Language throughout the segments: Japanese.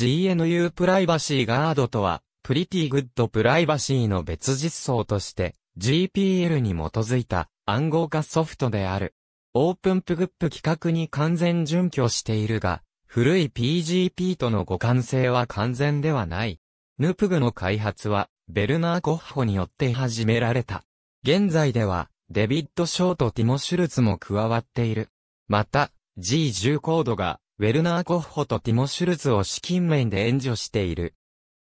GNU プライバシーガードとは、プリティグッドプライバシーの別実装として、GPL に基づいた暗号化ソフトである。オープンプグップ規格に完全準拠しているが、古い PGP との互換性は完全ではない。ヌプグの開発は、ベルナー・コッホによって始められた。現在では、デビッド・ショーとティモ・シュルツも加わっている。また、G10 コードがウェルナー・コッホとティモ・シュルズを資金面で援助している。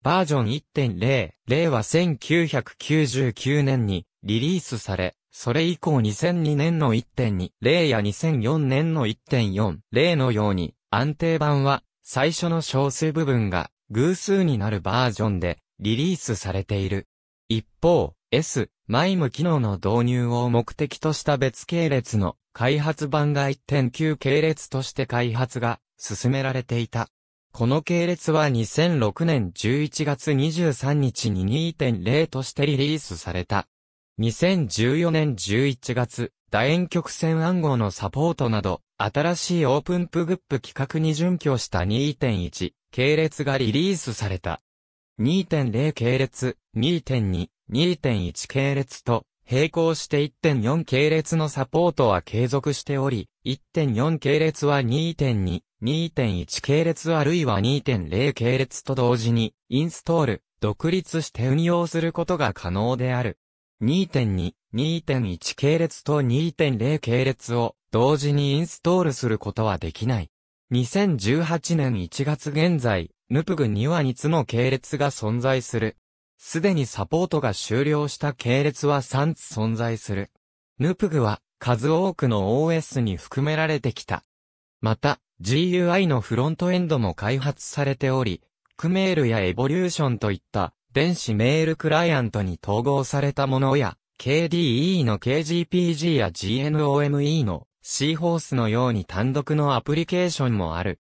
バージョン1.0、例は1999年にリリースされ、それ以降2002年の1.2、例や2004年の1.4、例のように安定版は最初の小数部分が偶数になるバージョンでリリースされている。一方、S、マイム機能の導入を目的とした別系列の開発版が1.9系列として開発が進められていた。この系列は2006年11月23日に2.0としてリリースされた。2014年11月、楕円曲線暗号のサポートなど、新しいオープンプグップ企画に準拠した2.1系列がリリースされた。2.0系列、2.2、2.1系列と、並行して1.4系列のサポートは継続しており、1.4系列は2.2、2.1系列あるいは2.0系列と同時に、インストール、独立して運用することが可能である。2.2、2.1系列と2.0系列を同時にインストールすることはできない。2018年1月現在、ヌプグには2つの系列が存在する。すでにサポートが終了した系列は3つ存在する。ヌプグは数多くの OS に含められてきた。また、GUI のフロントエンドも開発されており、クメールやエボリューションといった電子メールクライアントに統合されたものや、KDE の KGPG や GNOME のシーホースのように単独のアプリケーションもある。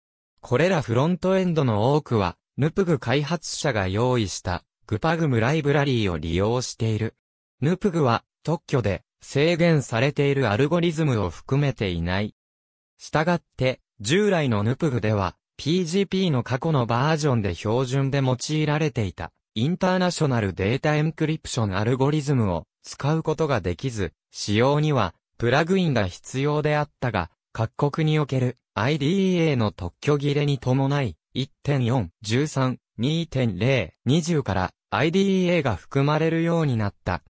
これらフロントエンドの多くは、ヌプグ開発者が用意したグパグムライブラリーを利用している。ヌプグは特許で制限されているアルゴリズムを含めていない。したがって、従来のヌプグでは、PGP の過去のバージョンで標準で用いられていた、インターナショナルデータエンクリプションアルゴリズムを使うことができず、使用にはプラグインが必要であったが、各国における IDEA の特許切れに伴い、1.4、13、2.0、20から IDEA が含まれるようになった。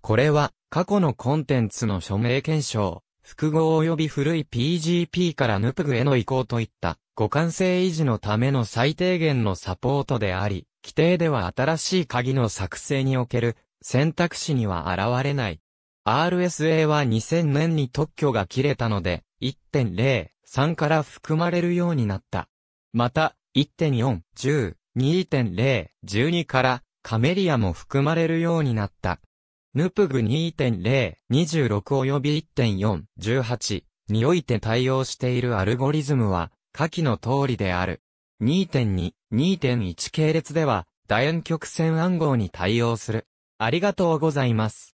これは過去のコンテンツの署名検証、複合及び古い PGP からヌプグへの移行といった互換性維持のための最低限のサポートであり、規定では新しい鍵の作成における選択肢には現れない。RSA は2000年に特許が切れたので、1.03から含まれるようになった。また、1.4、10、2.0、12からカメリアも含まれるようになった。ヌプグ2.0、26及び1.4、18において対応しているアルゴリズムは、下記の通りである。2.2、2.1系列では、楕円曲線暗号に対応する。ありがとうございます。